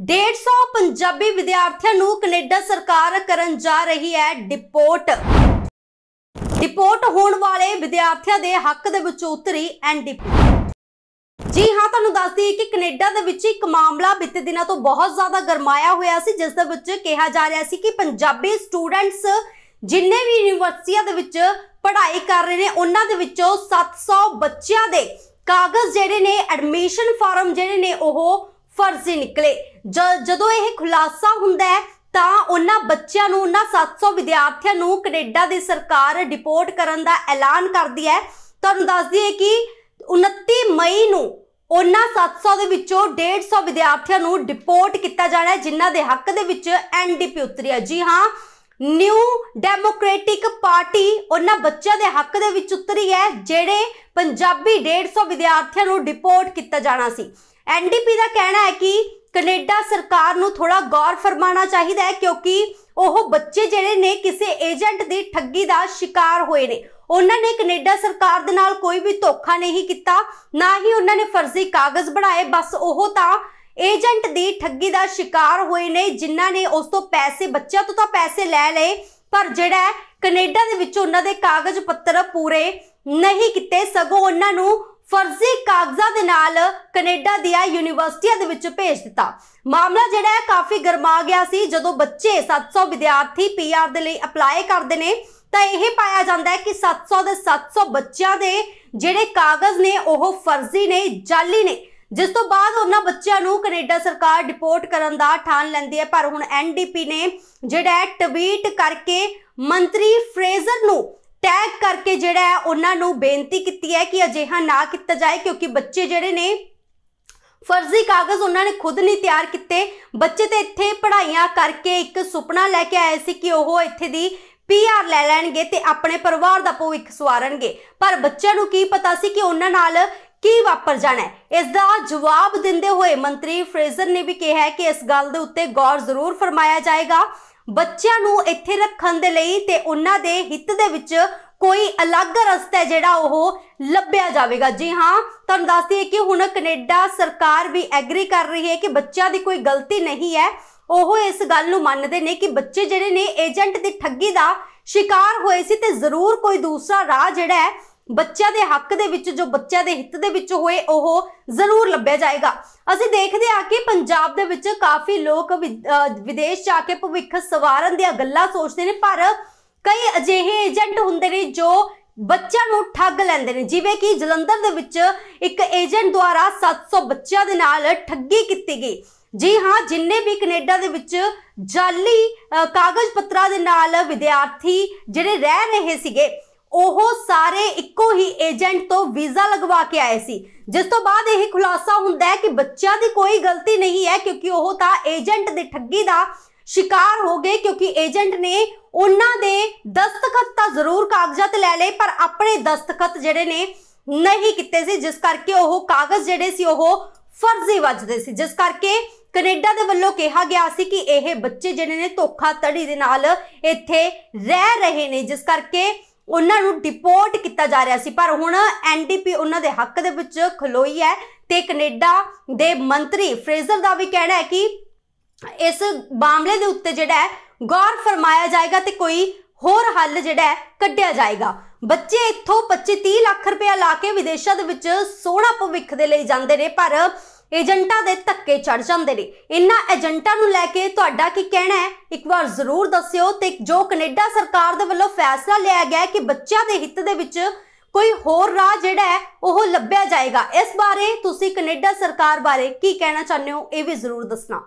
150 ਪੰਜਾਬੀ ਵਿਦਿਆਰਥੀਆਂ ਨੂੰ ਕੈਨੇਡਾ ਸਰਕਾਰ ਕਰਨ ਜਾ ਰਹੀ ਹੈ ਡਿਪੋਰਟ ਡਿਪੋਰਟ ਹੋਣ ਵਾਲੇ ਵਿਦਿਆਰਥੀਆਂ ਦੇ ਹੱਕ ਦੇ ਵਿੱਚ ਉਤਰੀ ਐਨਡੀਪੀ ਜੀ ਹਾਂ ਤੁਹਾਨੂੰ ਦੱਸਦੀ ਹੈ ਕਿ ਕੈਨੇਡਾ ਦੇ ਵਿੱਚ ਇੱਕ ਮਾਮਲਾ ਬੀਤੇ ਦਿਨਾਂ ਤੋਂ ਬਹੁਤ ਜ਼ਿਆਦਾ ਗਰਮਾਇਆ ਹੋਇਆ ਸੀ ਜਿਸ ਦੇ ਵਿੱਚ ਕਿਹਾ ਜਾ ਰਿਹਾ ਸੀ ਕਿ ਪੰਜਾਬੀ ਸਟੂਡੈਂਟਸ ਜਿੰਨੇ ਵੀ ਯੂਨੀਵਰਸਿਟੀਆਂ ਦੇ ਵਿੱਚ ਪੜ੍ਹਾਈ ਕਰ ਰਹੇ ਨੇ ਉਹਨਾਂ ਦੇ ਵਿੱਚੋਂ 700 ਬੱਚਿਆਂ ਦੇ ਕਾਗਜ਼ ਜਿਹੜੇ ਨੇ ਐਡਮਿਸ਼ਨ ਫਾਰਮ ਜਿਹੜੇ ਨੇ ਉਹ ਫਰਜ਼ੀ ਨਿਕਲੇ ਜਦੋਂ ਇਹ ਖੁਲਾਸਾ ਹੁੰਦਾ ਹੈ ਤਾਂ ਉਹਨਾਂ ਬੱਚਿਆਂ ਨੂੰ ਉਹਨਾਂ 700 ਵਿਦਿਆਰਥੀਆਂ ਨੂੰ ਕੈਨੇਡਾ ਦੀ ਸਰਕਾਰ ਡਿਪੋਰਟ ਕਰਨ ਦਾ ਐਲਾਨ ਕਰਦੀ ਹੈ ਤੁਹਾਨੂੰ ਦੱਸ ਦਈਏ ਕਿ 29 ਮਈ ਨੂੰ ਉਹਨਾਂ 700 ਦੇ ਵਿੱਚੋਂ 150 ਵਿਦਿਆਰਥੀਆਂ ਨੂੰ ਡਿਪੋਰਟ ਕੀਤਾ ਜਾਣਾ ਹੈ ਜਿਨ੍ਹਾਂ ਦੇ ਹੱਕ ਦੇ ਵਿੱਚ ਐਨਡੀਪੀ ਉਤਰੀ ਹੈ ਜੀ ਹਾਂ ਨਿਊ ਡੈਮੋਕ੍ਰੈਟਿਕ ਪਾਰਟੀ ਉਹਨਾਂ ਬੱਚਿਆਂ ਦੇ ਹੱਕ ਦੇ ਵਿੱਚ ਉਤਰੀ ਹੈ ਜਿਹੜੇ ਪੰਜਾਬੀ 150 ਵਿਦਿਆਰਥੀਆਂ ਨੂੰ ਡਿਪੋਰਟ ਕੀਤਾ ਜਾਣਾ ਸੀ ਐਨਡੀਪੀ ਦਾ ਕਹਿਣਾ ਹੈ ਕਿ ਕੈਨੇਡਾ ਸਰਕਾਰ ਨੂੰ ਥੋੜਾ ਗੌਰ ਫਰਮਾਣਾ ਚਾਹੀਦਾ ਹੈ ਕਿਉਂਕਿ ਉਹ ਬੱਚੇ ਜਿਹੜੇ ਨੇ ਕਿਸੇ ਏਜੰਟ ਦੀ ਠੱਗੀ ਦਾ ਸ਼ਿਕਾਰ ਹੋਏ ਨੇ ਉਹਨਾਂ ਨੇ ਕੈਨੇਡਾ ਸਰਕਾਰ ਦੇ ਨਾਲ ਕੋਈ ਵੀ ਧੋਖਾ ਨਹੀਂ ਕੀਤਾ ਨਾ ਹੀ ਉਹਨਾਂ ਨੇ ਫਰਜ਼ੀ ਕਾਗਜ਼ ਬਣਾਏ ਬਸ ਉਹ ਤਾਂ ਏਜੰਟ ਦੀ ਠੱਗੀ ਦਾ ਸ਼ਿਕਾਰ ਹੋਏ ਨੇ ਜਿਨ੍ਹਾਂ ਨੇ ਉਸ ਤੋਂ ਪੈਸੇ ਬੱਚਿਆਂ ਤੋਂ ਤਾਂ ਪੈਸੇ ਲੈ ਲਏ ਪਰ ਜਿਹੜਾ ਕੈਨੇਡਾ ਦੇ ਵਿੱਚ ਉਹਨਾਂ ਦੇ ਕਾਗਜ਼ ਪੱਤਰ ਪੂਰੇ ਨਹੀਂ ਕੀਤੇ ਸਗੋਂ ਉਹਨਾਂ ਨੂੰ ਫਰਜ਼ੀ ਕਾਗਜ਼ਾਂ ਦੇ ਨਾਲ ਕੈਨੇਡਾ ਦੀਆਂ ਯੂਨੀਵਰਸਿਟੀਆਂ ਦੇ ਵਿੱਚ ਭੇਜ ਦਿੱਤਾ ਮਾਮਲਾ ਜਿਹੜਾ ਹੈ ਕਾਫੀ ਗਰਮਾ ਗਿਆ ਸੀ ਜਦੋਂ ਬੱਚੇ 700 ਵਿਦਿਆਰਥੀ ਪੀਆਰ ਦੇ ਲਈ ਅਪਲਾਈ ਕਰਦੇ ਨੇ ਤਾਂ ਇਹ ਪਾਇਆ ਜਾਂਦਾ ਹੈ ਕਿ 700 ਦੇ 700 ਬੱਚਿਆਂ ਦੇ ਜਿਹੜੇ ਕਾਗਜ਼ ਨੇ ਉਹ ਫਰਜ਼ੀ ਨੇ ਜਾਲੀ ਨੇ ਜਿਸ ਤੋਂ ਬਾਅਦ ਉਹਨਾਂ ਬੱਚਿਆਂ ਨੂੰ ਕੈਨੇਡਾ ਸਰਕਾਰ ਡਿਪੋਰਟ ਕਰਨ ਦਾ ਠਾਣ ਲੈਂਦੀ ਹੈ ਪਰ ਹੁਣ ਐਨਡੀਪੀ ਨੇ ਜਿਹੜਾ ਟਵੀਟ ਕਰਕੇ ਮੰਤਰੀ ਫਰੇਜ਼ਰ ਨੂੰ ਟੈਗ ਕਰਕੇ ਜਿਹੜਾ ਹੈ ਉਹਨਾਂ ਨੂੰ ਬੇਨਤੀ ਕੀਤੀ ਹੈ ਕਿ ਅਜਿਹਾ ਨਾ ਕੀਤਾ ਜਾਏ ਕਿਉਂਕਿ ਬੱਚੇ ਜਿਹੜੇ ਨੇ ਫਰਜ਼ੀ ਕਾਗਜ਼ ਉਹਨਾਂ ਨੇ ਖੁਦ ਨਹੀਂ ਤਿਆਰ ਕੀਤੇ ਬੱਚੇ ਤੇ ਇੱਥੇ ਪੜ੍ਹਾਈਆਂ ਕਰਕੇ ਇੱਕ ਸੁਪਨਾ ਲੈ ਕੇ ਆਏ ਸੀ ਕਿ ਉਹ ਇੱਥੇ ਦੀ ਪੀਆਰ ਲੈ ਲੈਣਗੇ ਤੇ ਆਪਣੇ ਪਰਿਵਾਰ ਦਾ ਭਵਿੱਖ ਸਵਾਰਨਗੇ ਪਰ ਬੱਚਿਆਂ ਨੂੰ ਕੀ ਪਤਾ ਸੀ ਕਿ ਉਹਨਾਂ ਨਾਲ ਕੀ ਵਾਪਰ ਜਾਣਾ ਹੈ ਇਸ ਦਾ ਜਵਾਬ ਦਿੰਦੇ ਹੋਏ ਮੰਤਰੀ ਫਰੇਜ਼ਰ ਨੇ ਵੀ ਕਿਹਾ ਕਿ ਇਸ ਗੱਲ ਦੇ ਉੱਤੇ ਗੌਰ ਜ਼ਰੂਰ ਫਰਮਾਇਆ ਜਾਏਗਾ ਬੱਚਿਆਂ ਨੂੰ ਇੱਥੇ ਰੱਖਣ ਦੇ ਲਈ ਤੇ ਉਹਨਾਂ ਦੇ ਹਿੱਤ ਦੇ ਵਿੱਚ ਕੋਈ ਅਲੱਗ ਰਸਤਾ ਜਿਹੜਾ ਉਹ ਲੱਭਿਆ ਜਾਵੇਗਾ ਜੀ ਹਾਂ ਤੁਹਾਨੂੰ ਦੱਸ ਦਈਏ ਕਿ ਹੁਣ ਕੈਨੇਡਾ ਸਰਕਾਰ ਵੀ ਐਗਰੀ ਕਰ ਰਹੀ ਹੈ ਕਿ ਬੱਚਿਆਂ ਦੀ ਕੋਈ ਗਲਤੀ ਨਹੀਂ ਹੈ ਉਹ ਇਸ ਗੱਲ ਨੂੰ ਮੰਨਦੇ ਨੇ ਕਿ ਬੱਚੇ ਜਿਹੜੇ ਨੇ ਏਜੰਟ ਦੀ ਠੱਗੀ ਦਾ ਸ਼ਿਕਾਰ ਹੋਏ ਸੀ ਤੇ ਜ਼ਰੂਰ ਕੋਈ ਦੂਸਰਾ ਰਾਹ ਜਿਹੜਾ ਹੈ ਬੱਚਿਆਂ ਦੇ ਹੱਕ ਦੇ ਵਿੱਚ ਜੋ ਬੱਚਿਆਂ ਦੇ ਹਿੱਤ ਦੇ ਵਿੱਚ ਹੋਏ ਉਹ ਜ਼ਰੂਰ ਲੱਭਿਆ ਜਾਏਗਾ ਅਸੀਂ ਦੇਖਦੇ ਆ ਕਿ ਪੰਜਾਬ ਦੇ ਵਿੱਚ ਕਾਫੀ ਲੋਕ ਵਿਦੇਸ਼ ਜਾ ਕੇ ਭਵਿੱਖ ਸਵਾਰਨ ਦੀਆਂ ਗੱਲਾਂ ਸੋਚਦੇ ਨੇ ਪਰ ਕਈ ਅਜਿਹੇ ਏਜੰਟ ਹੁੰਦੇ ਨੇ ਜੋ ਬੱਚਿਆਂ ਨੂੰ ਠੱਗ ਲੈਂਦੇ ਨੇ ਜਿਵੇਂ ਕਿ ਜਲੰਧਰ ਦੇ ਵਿੱਚ ਇੱਕ ਏਜੰਟ ਦੁਆਰਾ 700 ਬੱਚਿਆਂ ਦੇ ਨਾਲ ਠੱਗੀ ਕੀਤੀ ਗਈ ਜੀ ਹਾਂ ਜਿੰਨੇ ਵੀ ਕੈਨੇਡਾ ਦੇ ਵਿੱਚ ਜਾਲੀ ਕਾਗਜ਼ ਪੱਤਰਾਂ ਦੇ ਨਾਲ ਵਿਦਿਆਰਥੀ ਜਿਹੜੇ ਰਹਿ ਰਹੇ ਸੀਗੇ ਉਹ ਸਾਰੇ ਇੱਕੋ ਹੀ ਏਜੰਟ ਤੋਂ ਵੀਜ਼ਾ ਲਗਵਾ ਕੇ ਆਏ ਸੀ ਜਿਸ ਤੋਂ ਬਾਅਦ ਇਹ ਖੁਲਾਸਾ ਹੁੰਦਾ ਹੈ ਕਿ ਬੱਚਿਆਂ ਦੀ ਕੋਈ ਗਲਤੀ ਨਹੀਂ ਹੈ ਕਿਉਂਕਿ ਉਹ ਤਾਂ ਏਜੰਟ ਦੇ ਠੱਗੀ ਦਾ ਸ਼ਿਕਾਰ ਹੋ ਗਏ ਕਿਉਂਕਿ ਏਜੰਟ ਨੇ ਉਹਨਾਂ ਦੇ ਦਸਤਖਤ ਤਾਂ ਜ਼ਰੂਰ ਕਾਗਜ਼ਾਤ ਲੈ ਲਏ ਪਰ ਆਪਣੇ ਦਸਤਖਤ ਜਿਹੜੇ ਨੇ ਨਹੀਂ ਕੀਤੇ ਸੀ ਜਿਸ ਕਰਕੇ ਉਹ ਕਾਗਜ਼ ਜਿਹੜੇ ਸੀ ਉਹ ਫਰਜ਼ੀ ਵੱਜਦੇ ਸੀ ਜਿਸ ਕਰਕੇ ਕੈਨੇਡਾ ਦੇ ਵੱਲੋਂ ਕਿਹਾ ਗਿਆ ਸੀ ਕਿ ਇਹ ਬੱਚੇ ਜਿਹੜੇ ਨੇ ਧੋਖਾ ਤੜੀ ਦੇ ਨਾਲ ਇੱਥੇ ਰਹਿ ਰਹੇ ਨੇ ਜਿਸ ਕਰਕੇ ਉਹਨਾਂ ਨੂੰ ਡਿਪੋਰਟ ਕੀਤਾ ਜਾ ਰਿਹਾ ਸੀ ਪਰ ਹੁਣ ਐਨਡੀਪੀ ਉਹਨਾਂ ਦੇ ਹੱਕ ਦੇ ਵਿੱਚ ਖਲੋਈ ਹੈ ਤੇ ਕੈਨੇਡਾ ਦੇ ਮੰਤਰੀ ਫਰੇਜ਼ਰ ਦਾ ਵੀ ਕਹਿਣਾ ਹੈ ਕਿ ਇਸ ਮਾਮਲੇ ਦੇ ਉੱਤੇ ਜਿਹੜਾ ਹੈ ਗੌਰ ਫਰਮਾਇਆ ਜਾਏਗਾ ਤੇ ਕੋਈ ਹੋਰ ਹੱਲ ਜਿਹੜਾ ਹੈ ਕੱਢਿਆ ਜਾਏਗਾ ਬੱਚੇ ਇੱਥੋਂ 25 30 ਲੱਖ ਰੁਪਏ ਲਾ ਕੇ ਵਿਦੇਸ਼ਾਂ ਦੇ ਵਿੱਚ ਸੋਹਣਾ ਭਵਿੱਖ ਦੇ ਲਈ ਜਾਂਦੇ ਨੇ ਪਰ ਏਜੰਟਾਂ ਦੇ ਧੱਕੇ ਚੜ ਜਾਂਦੇ ਨੇ ਇਨ੍ਹਾਂ ਏਜੰਟਾਂ ਨੂੰ ਲੈ ਕੇ ਤੁਹਾਡਾ ਕੀ ਕਹਿਣਾ ਹੈ ਇੱਕ ਵਾਰ ਜ਼ਰੂਰ ਦੱਸਿਓ ਤੇ ਜੋ ਕੈਨੇਡਾ ਸਰਕਾਰ ਦੇ ਵੱਲੋਂ ਫੈਸਲਾ ਲਿਆ ਗਿਆ ਕਿ ਬੱਚਿਆਂ ਦੇ ਹਿੱਤ ਦੇ ਵਿੱਚ ਕੋਈ ਹੋਰ ਰਾਹ ਜਿਹੜਾ ਹੈ ਉਹ ਲੱਭਿਆ ਜਾਏਗਾ ਇਸ ਬਾਰੇ ਤੁਸੀਂ ਕੈਨੇਡਾ ਸਰਕਾਰ ਬਾਰੇ ਕੀ ਕਹਿਣਾ ਚਾਹੁੰਦੇ ਹੋ ਇਹ ਵੀ ਜ਼ਰੂਰ ਦੱਸਣਾ